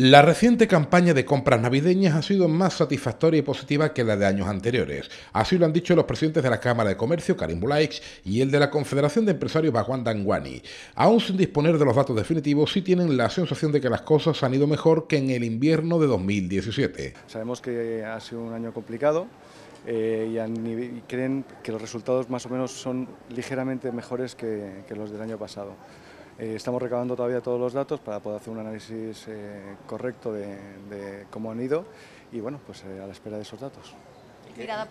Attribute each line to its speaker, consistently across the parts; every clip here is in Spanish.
Speaker 1: La reciente campaña de compras navideñas ha sido más satisfactoria y positiva que la de años anteriores. Así lo han dicho los presidentes de la Cámara de Comercio, Karim Bulaix, y el de la Confederación de Empresarios, Bhagwan Dangwani. Aún sin disponer de los datos definitivos, sí tienen la sensación de que las cosas han ido mejor que en el invierno de 2017.
Speaker 2: Sabemos que ha sido un año complicado. Eh, y, creen que los resultados más o menos son ligeramente mejores que los del año pasado. Eh, estamos recabando todavía todos los datos para poder hacer un análisis eh, correcto de, cómo han ido y bueno, pues eh, a la espera de esos datos.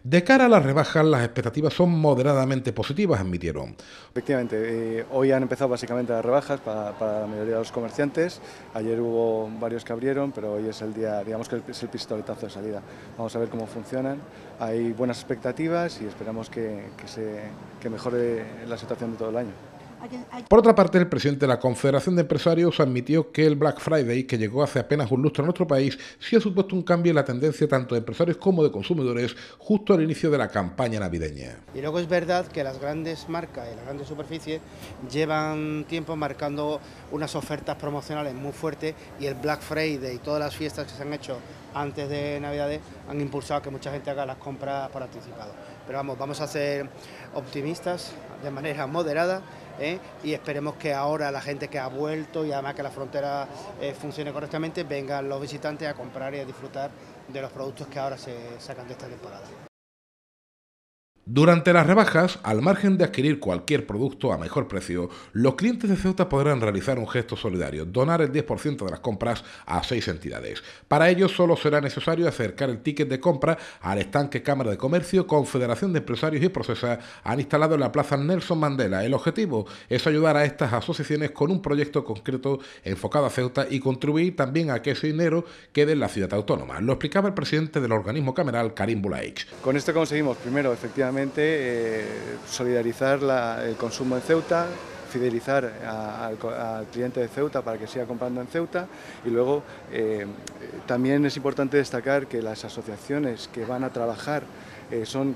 Speaker 1: De cara a las rebajas, las expectativas son moderadamente positivas, admitieron. Efectivamente, hoy han
Speaker 2: empezado básicamente las rebajas para, la mayoría de los comerciantes. Ayer hubo varios que abrieron, pero hoy es el día, digamos que es el pistoletazo de salida. Vamos a ver cómo funcionan. Hay buenas expectativas y esperamos que, se, que mejore la situación de todo el año.
Speaker 1: Por otra parte, el presidente de la Confederación de Empresarios admitió que el Black Friday, que llegó hace apenas un lustro a nuestro país, sí ha supuesto un cambio en la tendencia tanto de empresarios como de consumidores justo al inicio de la campaña navideña.
Speaker 3: Y luego es verdad que las grandes marcas y las grandes superficies llevan tiempo marcando unas ofertas promocionales muy fuertes y el Black Friday y todas las fiestas que se han hecho antes de Navidades han impulsado a que mucha gente haga las compras por anticipado. Pero vamos, vamos a ser optimistas de manera moderada. ¿eh? Y esperemos que ahora la gente que ha vuelto y además que la frontera eh, funcione correctamente, vengan los visitantes a comprar y a disfrutar de los productos que ahora se sacan de esta temporada.
Speaker 1: Durante las rebajas, al margen de adquirir cualquier producto a mejor precio, los clientes de Ceuta podrán realizar un gesto solidario, donar el 10% de las compras a seis entidades. Para ello solo será necesario acercar el ticket de compra al estanque Cámara de Comercio, Confederación de Empresarios y Procesas han instalado en la Plaza Nelson Mandela. El objetivo es ayudar a estas asociaciones con un proyecto concreto enfocado a Ceuta y contribuir también a que ese dinero quede en la ciudad autónoma. Lo explicaba el presidente del organismo cameral, Karim Bulaich.
Speaker 2: Con esto conseguimos, primero, efectivamente, eh, solidarizar el consumo en Ceuta, fidelizar al, cliente de Ceuta para que siga comprando en Ceuta y luego eh, también es importante destacar que las asociaciones que van a trabajar eh, son,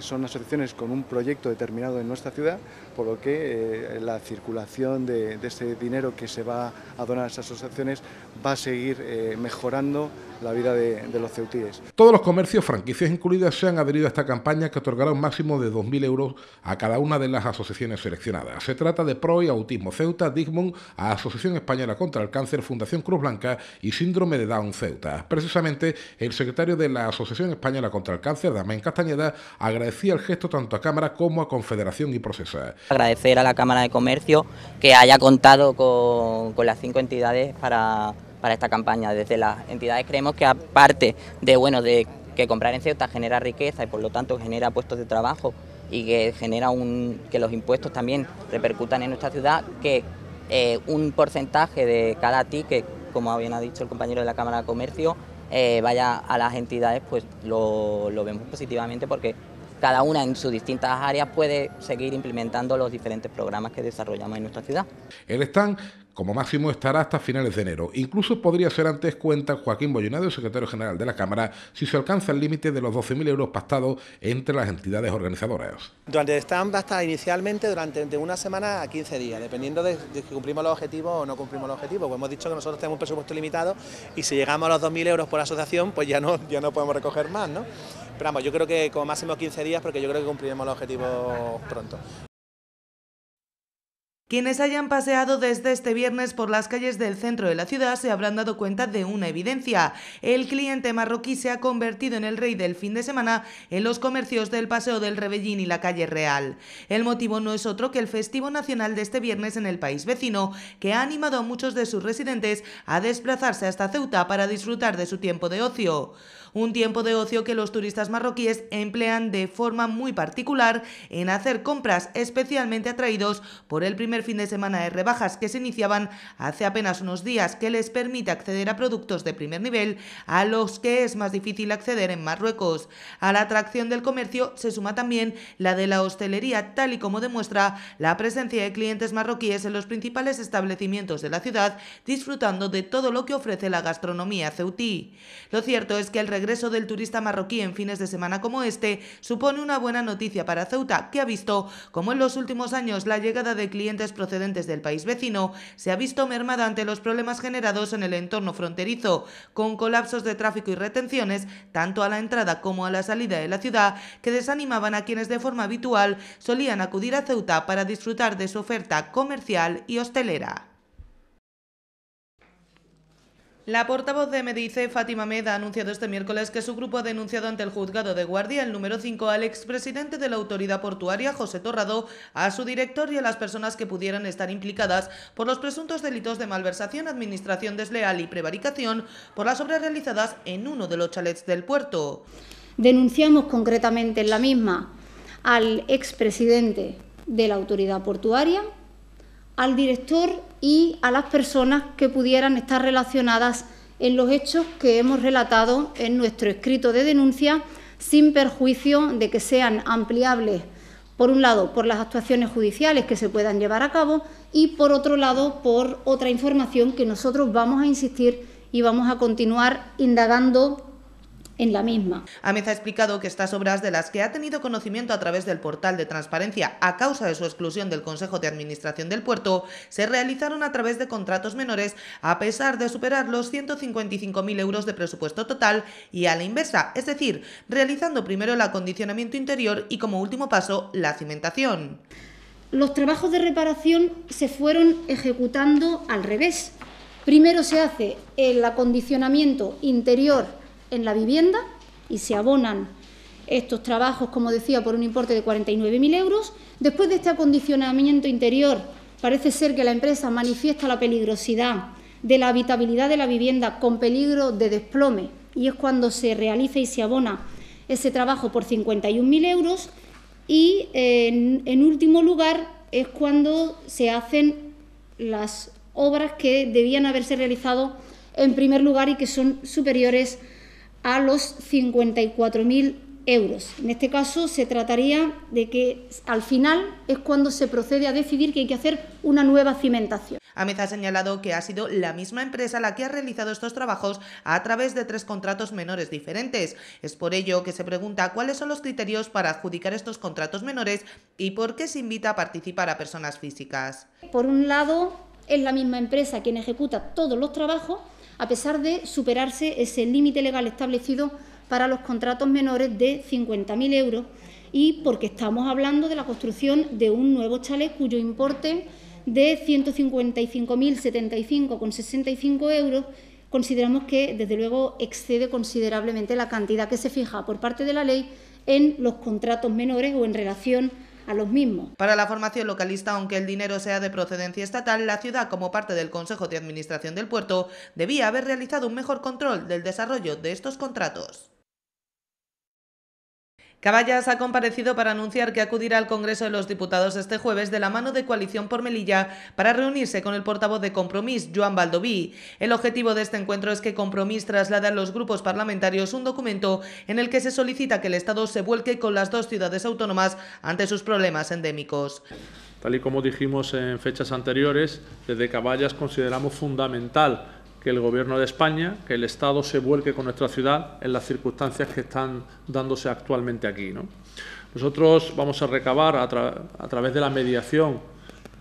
Speaker 2: son asociaciones con un proyecto determinado en nuestra ciudad, por lo que eh, la circulación de, ese dinero que se va a donar a esas asociaciones va a seguir eh, mejorando la vida de, los ceutíes.
Speaker 1: Todos los comercios, franquicias incluidas, se han adherido a esta campaña que otorgará un máximo de 2.000 euros a cada una de las asociaciones seleccionadas. Se trata de y Autismo Ceuta, Digmund, Asociación Española contra el Cáncer, Fundación Cruz Blanca y Síndrome de Down Ceuta. Precisamente, el secretario de la Asociación Española contra el Cáncer, Damián Castañeda, agradecía el gesto tanto a Cámara como a Confederación y Procesa.
Speaker 4: Agradecer a la Cámara de Comercio que haya contado con, las cinco entidades para, esta campaña. Desde las entidades creemos que aparte de, bueno, de que comprar en Ceuta genera riqueza y por lo tanto genera puestos de trabajo y que genera un, que los impuestos también repercutan en nuestra ciudad, que eh, un porcentaje de cada ticket, como bien ha dicho el compañero de la Cámara de Comercio, eh, vaya a las entidades, pues lo, lo vemos positivamente porque cada una en sus distintas áreas puede seguir implementando los diferentes programas que desarrollamos en nuestra ciudad
Speaker 1: como máximo estará hasta finales de enero. Incluso podría ser antes, cuenta Joaquín Bollonado, secretario general de la Cámara, si se alcanza el límite de los 12.000 euros pactados entre las entidades organizadoras.
Speaker 3: Durante a estar inicialmente durante una semana a 15 días, dependiendo de, si que cumplimos los objetivos o no cumplimos los objetivos. Pues hemos dicho que nosotros tenemos un presupuesto limitado y si llegamos a los 2.000 euros por asociación, pues ya no, ya no podemos recoger más, ¿no? Pero vamos, yo creo que como máximo 15 días porque yo creo que cumpliremos los objetivos pronto.
Speaker 5: Quienes hayan paseado desde este viernes por las calles del centro de la ciudad se habrán dado cuenta de una evidencia. El cliente marroquí se ha convertido en el rey del fin de semana en los comercios del Paseo del Rebellín y la calle Real. El motivo no es otro que el festivo nacional de este viernes en el país vecino, que ha animado a muchos de sus residentes a desplazarse hasta Ceuta para disfrutar de su tiempo de ocio un tiempo de ocio que los turistas marroquíes emplean de forma muy particular en hacer compras especialmente atraídos por el primer fin de semana de rebajas que se iniciaban hace apenas unos días que les permite acceder a productos de primer nivel a los que es más difícil acceder en Marruecos. A la atracción del comercio se suma también la de la hostelería tal y como demuestra la presencia de clientes marroquíes en los principales establecimientos de la ciudad disfrutando de todo lo que ofrece la gastronomía ceutí. Lo cierto es que el el regreso del turista marroquí en fines de semana como este supone una buena noticia para Ceuta, que ha visto como en los últimos años la llegada de clientes procedentes del país vecino se ha visto mermada ante los problemas generados en el entorno fronterizo, con colapsos de tráfico y retenciones tanto a la entrada como a la salida de la ciudad que desanimaban a quienes de forma habitual solían acudir a Ceuta para disfrutar de su oferta comercial y hostelera. La portavoz de Medice, Fátima Meda, ha anunciado este miércoles que su grupo ha denunciado ante el juzgado de guardia el número 5 al expresidente de la autoridad portuaria, José Torrado, a su director y a las personas que pudieran estar implicadas por los presuntos delitos de malversación, administración desleal y prevaricación por las obras realizadas en uno de los chalets del puerto.
Speaker 6: Denunciamos concretamente en la misma al expresidente de la autoridad portuaria, al director y a las personas que pudieran estar relacionadas en los hechos que hemos relatado en nuestro escrito de denuncia, sin perjuicio de que sean ampliables, por un lado, por las actuaciones judiciales que se puedan llevar a cabo y, por otro lado, por otra información que nosotros vamos a insistir y vamos a continuar indagando en la misma.
Speaker 5: Amez ha explicado que estas obras, de las que ha tenido conocimiento a través del portal de transparencia a causa de su exclusión del Consejo de Administración del Puerto, se realizaron a través de contratos menores, a pesar de superar los 155.000 euros de presupuesto total y a la inversa, es decir, realizando primero el acondicionamiento interior y como último paso la cimentación.
Speaker 6: Los trabajos de reparación se fueron ejecutando al revés. Primero se hace el acondicionamiento interior en la vivienda y se abonan estos trabajos, como decía, por un importe de 49.000 euros. Después de este acondicionamiento interior, parece ser que la empresa manifiesta la peligrosidad de la habitabilidad de la vivienda con peligro de desplome y es cuando se realiza y se abona ese trabajo por 51.000 euros y en, último lugar es cuando se hacen las obras que debían haberse realizado en primer lugar y que son superiores a los 54.000 euros. En este caso se trataría de que al final es cuando se procede a decidir que hay que hacer una
Speaker 5: nueva cimentación. Amez ha señalado que ha sido la misma empresa la que ha realizado estos trabajos a través de tres contratos menores diferentes. Es por ello que se pregunta cuáles son los criterios para adjudicar estos contratos menores y por qué se invita a participar a personas físicas.
Speaker 6: Por un lado, es la misma empresa quien ejecuta todos los trabajos a pesar de superarse ese límite legal establecido para los contratos menores de 50.000 euros y porque estamos hablando de la construcción de un nuevo chalet cuyo importe de 155.075,65 euros consideramos que, desde luego, excede considerablemente la cantidad que se fija por parte de la ley en los contratos menores o en relación a los mismos. Para la formación localista, aunque el dinero sea de procedencia
Speaker 5: estatal, la ciudad, como parte del Consejo de Administración del Puerto, debía haber realizado un mejor control del desarrollo de estos contratos. Caballas ha comparecido para anunciar que acudirá al Congreso de los Diputados este jueves de la mano de Coalición por Melilla para reunirse con el portavoz de Compromís, Joan Baldoví. El objetivo de este encuentro es que Compromís traslade a los grupos parlamentarios un documento en el que se solicita que el Estado se vuelque con las dos ciudades autónomas ante sus problemas endémicos.
Speaker 7: Tal y como dijimos en fechas anteriores, desde Caballas consideramos fundamental que el Gobierno de España, que el Estado se vuelque con nuestra ciudad en las circunstancias que están dándose actualmente aquí. Nosotros vamos a recabar a, través de la mediación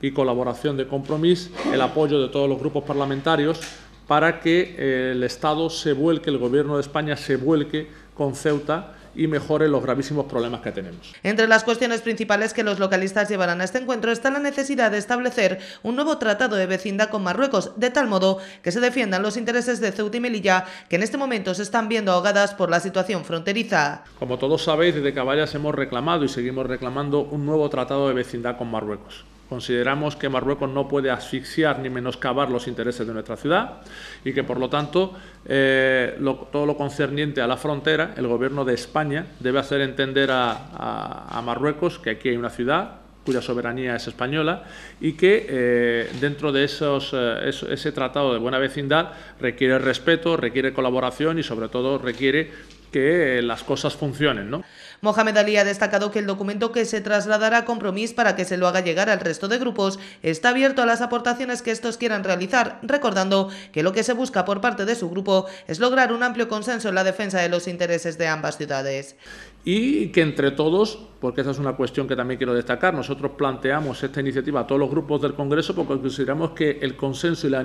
Speaker 7: y colaboración de compromiso el apoyo de todos los grupos parlamentarios para que eh, el Estado se vuelque, el Gobierno de España se vuelque con Ceuta y mejore los gravísimos problemas que tenemos.
Speaker 5: Entre las cuestiones principales que los localistas llevarán a este encuentro está la necesidad de establecer un nuevo tratado de vecindad con Marruecos, de tal modo que se defiendan los intereses de Ceuta y Melilla, que en este momento se están viendo ahogadas por la situación fronteriza.
Speaker 7: Como todos sabéis, desde Caballas hemos reclamado y seguimos reclamando un nuevo tratado de vecindad con Marruecos. Consideramos que Marruecos no puede asfixiar ni menoscabar los intereses de nuestra ciudad y que, por lo tanto, eh, todo lo concerniente a la frontera, el Gobierno de España debe hacer entender a, Marruecos que aquí hay una ciudad cuya soberanía es española y que eh, dentro de esos, eh, ese tratado de buena vecindad requiere respeto, requiere colaboración y sobre todo requiere que las cosas funcionen. ¿no?
Speaker 5: Mohamed Ali ha destacado que el documento que se trasladará a Compromís para que se lo haga llegar al resto de grupos está abierto a las aportaciones que estos quieran realizar, recordando que lo que se busca por parte de su grupo es lograr un amplio consenso en la defensa de los intereses de ambas ciudades.
Speaker 7: Y que entre todos, porque esa es una cuestión que también quiero destacar, nosotros planteamos esta iniciativa a todos los grupos del Congreso porque consideramos que el consenso y la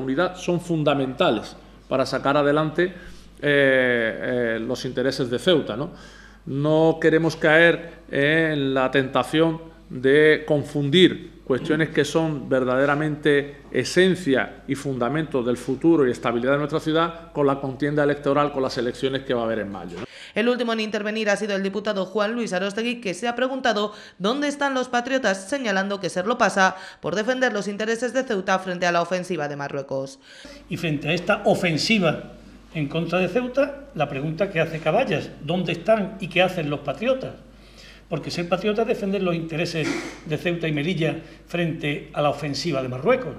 Speaker 7: unidad, son fundamentales para sacar adelante eh, eh, los intereses de Ceuta. ¿no? No queremos caer en la tentación de confundir cuestiones que son verdaderamente esencia y fundamento del futuro y estabilidad de nuestra ciudad con la contienda
Speaker 5: electoral, con las elecciones que va a haber en mayo. El último en intervenir ha sido el diputado Juan Luis Arostegui, que se ha preguntado dónde están los patriotas, señalando que Serlo pasa por defender los intereses de Ceuta frente a la ofensiva de Marruecos. Y frente a esta ofensiva en contra de Ceuta la pregunta que hace Caballas, ¿dónde están y qué hacen los patriotas?
Speaker 7: Porque ser patriota es defender los intereses de Ceuta y Melilla frente a la ofensiva de Marruecos.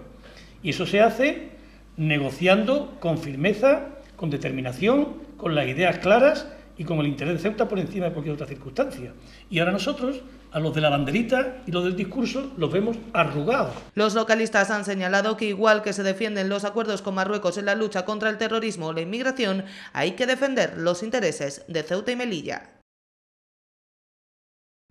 Speaker 7: Y eso se hace negociando con firmeza, con determinación, con las ideas claras y como el interés de Ceuta por encima de cualquier otra circunstancia.
Speaker 5: Y ahora nosotros, a los de la banderita y los del discurso, los vemos arrugados. Los localistas han señalado que igual que se defienden los acuerdos con Marruecos en la lucha contra el terrorismo o la inmigración, hay que defender los intereses de Ceuta y Melilla.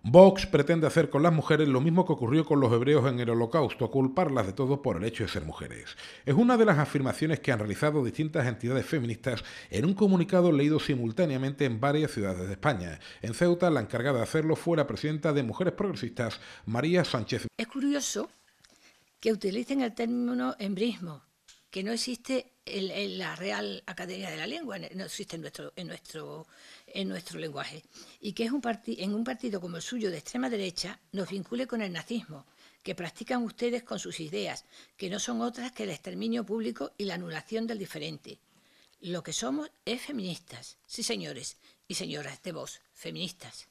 Speaker 1: Vox pretende hacer con las mujeres lo mismo que ocurrió con los hebreos en el Holocausto, culparlas de todo por el hecho de ser mujeres. Es una de las afirmaciones que han realizado distintas entidades feministas en un comunicado leído simultáneamente en varias ciudades de España. En Ceuta, la encargada de hacerlo fue la presidenta de Mujeres Progresistas, María Sánchez.
Speaker 4: Es curioso que utilicen el término embrismo, que no existe en, la Real Academia de la Lengua, no existe en nuestro, en nuestro, en nuestro lenguaje, y que es un en un partido como el suyo de extrema derecha nos vincule con el nazismo, que practican ustedes con sus ideas, que no son otras que el exterminio público y la anulación del diferente. Lo que somos es feministas, sí señores y señoras de voz, feministas.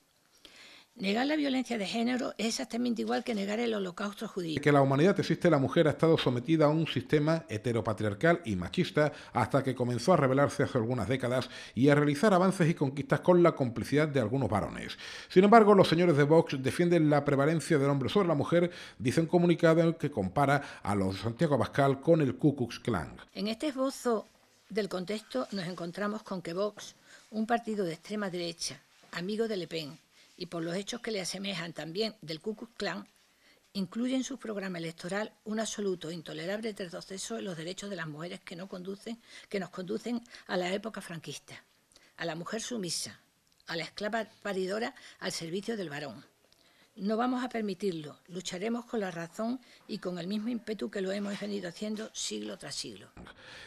Speaker 4: Negar la violencia de género es exactamente igual que negar el holocausto judío. Que la
Speaker 1: humanidad existe, la mujer ha estado sometida a un sistema heteropatriarcal y machista hasta que comenzó a rebelarse hace algunas décadas y a realizar avances y conquistas con la complicidad de algunos varones. Sin embargo, los señores de Vox defienden la prevalencia del hombre sobre la mujer, dice un comunicado que compara a los de Santiago Pascal con el Ku Klux Klan.
Speaker 4: En este esbozo del contexto nos encontramos con que Vox, un partido de extrema derecha, amigo de Le Pen, y por los hechos que le asemejan también del Ku Klux Klan, incluye en su programa electoral un absoluto e intolerable retroceso en los derechos de las mujeres que, no conducen, que nos conducen a la época franquista, a la mujer sumisa, a la esclava paridora al servicio del varón, no vamos a permitirlo. Lucharemos con la razón y con el mismo ímpetu que lo hemos venido haciendo siglo tras siglo.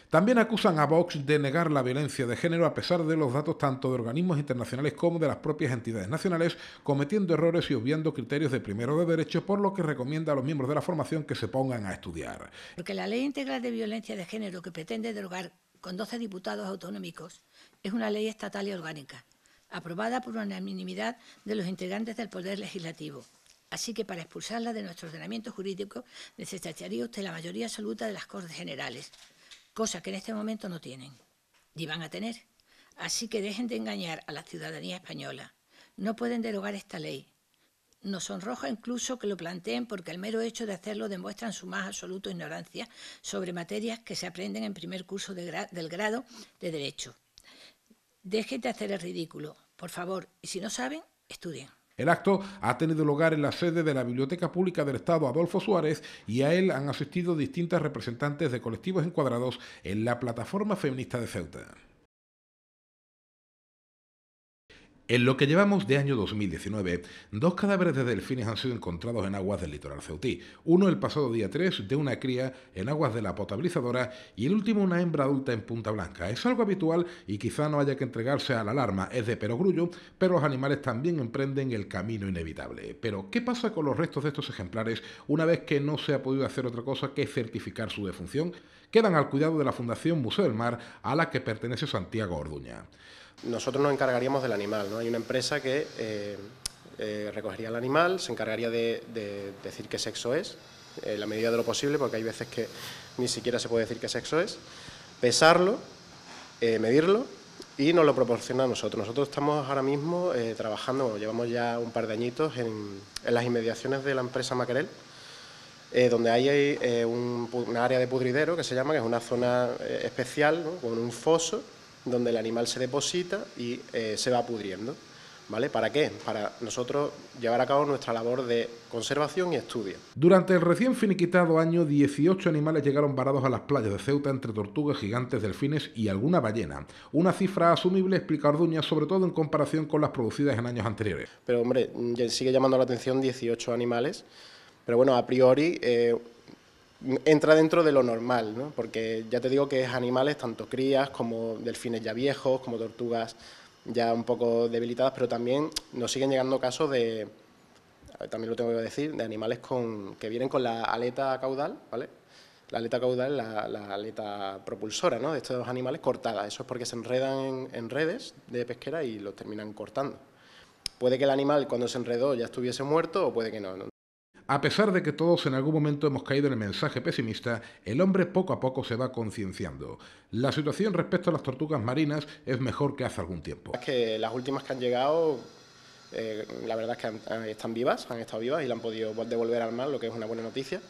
Speaker 1: También acusan a Vox de negar la violencia de género a pesar de los datos tanto de organismos internacionales como de las propias entidades nacionales, cometiendo errores y obviando criterios de primero de derecho, por lo que recomienda a los miembros de la formación que se pongan a
Speaker 4: estudiar. Porque la ley integral de violencia de género que pretende derogar con 12 diputados autonómicos es una ley estatal y orgánica aprobada por unanimidad de los integrantes del Poder Legislativo. Así que para expulsarla de nuestro ordenamiento jurídico necesitaría usted la mayoría absoluta de las Cortes Generales, cosa que en este momento no tienen, y van a tener. Así que dejen de engañar a la ciudadanía española. No pueden derogar esta ley, nos sonroja incluso que lo planteen porque el mero hecho de hacerlo demuestran su más absoluta ignorancia sobre materias que se aprenden en primer curso del grado de Derecho. Dejen de hacer el ridículo. Por favor, y si no saben, estudien.
Speaker 1: El acto ha tenido lugar en la sede de la Biblioteca Pública del Estado Adolfo Suárez y a él han asistido distintas representantes de colectivos encuadrados en la plataforma feminista de Ceuta. En lo que llevamos de año 2019, dos cadáveres de delfines han sido encontrados en aguas del litoral ceutí. Uno el pasado día 3 de una cría en aguas de la potabilizadora y el último una hembra adulta en Punta Blanca. Es algo habitual y quizá no haya que entregarse a la alarma, es de perogrullo, pero los animales también emprenden el camino inevitable. Pero, ¿qué pasa con los restos de estos ejemplares una vez que no se ha podido hacer otra cosa que certificar su defunción? Quedan al cuidado de la Fundación Museo del Mar a la que pertenece Santiago Orduña
Speaker 3: nosotros nos encargaríamos del animal. ¿no? Hay una empresa que eh, eh, recogería el animal, se encargaría de, decir qué sexo es, en la medida de lo posible, porque hay veces que ni siquiera se puede decir qué sexo es, pesarlo, eh, medirlo y nos lo proporciona a nosotros. Nosotros estamos ahora mismo trabajando, llevamos ya un par de añitos en, las inmediaciones de la empresa Maquerel, donde hay un, área de pudridero que se llama, que es una zona especial, con un foso donde el animal se deposita y eh, se va pudriendo. ¿Vale? ¿Para qué? Para nosotros llevar a cabo nuestra labor de conservación y estudio.
Speaker 1: Durante el recién finiquitado año, 18 animales llegaron varados a las playas de Ceuta entre tortugas, gigantes, delfines y alguna ballena. Una cifra asumible, explica Arduña, sobre todo en comparación con las producidas en años anteriores.
Speaker 3: Pero hombre, sigue llamando la atención 18 animales, pero bueno, a priori... Eh, entra dentro de lo normal, ¿no? porque ya te digo que es animales, tanto crías como delfines ya viejos, como tortugas ya un poco debilitadas, pero también nos siguen llegando casos de, también lo tengo que decir, de animales con, que vienen con la aleta caudal, ¿vale? La aleta caudal es la, aleta propulsora ¿no? de estos animales cortada. Eso es porque se enredan en, redes de pesquera y los terminan cortando. Puede que el animal cuando se enredó ya estuviese muerto o puede que no,
Speaker 1: a pesar de que todos en algún momento hemos caído en el mensaje pesimista, el hombre poco a poco se va concienciando. La situación respecto a las tortugas marinas es mejor que hace algún tiempo. Es
Speaker 3: que las últimas que han llegado, eh, la verdad es que están vivas, han estado vivas y la han podido devolver al mar, lo que es una buena noticia.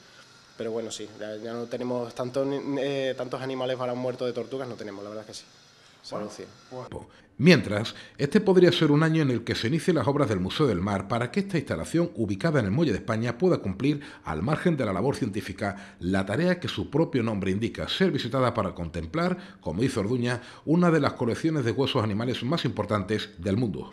Speaker 3: Pero bueno, sí, ya, no tenemos tantos, eh, tantos animales para un muerto de tortugas, no tenemos, la verdad es que sí.
Speaker 1: Pues, mientras, este podría ser un año en el que se inicie las obras del Museo del Mar para que esta instalación, ubicada en el Muelle de España, pueda cumplir, al margen de la labor científica, la tarea que su propio nombre indica, ser visitada para contemplar, como hizo Orduña, una de las colecciones de huesos animales más importantes del mundo.